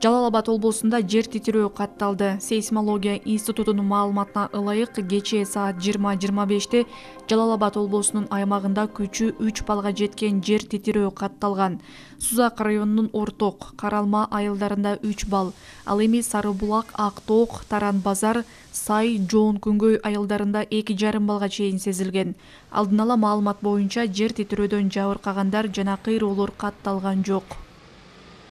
жалал абад облусунда жер титирөө катталды сейсмология институтунун маалыматына ылайык кечээ саат жыйырма жыйырма беште жалал абад облусунун аймагында күчү үч баллга жеткен жер титирөө катталган сузак районунун орток каралма айылдарында үч балл ал эми сары булак ак ток таран базар сай жоон күңгөй айылдарында эки жарым баллга чейин сезилген алдын ала маалымат боюнча жер титирөөдөн жабыркагандар жана кыйроолор катталган жок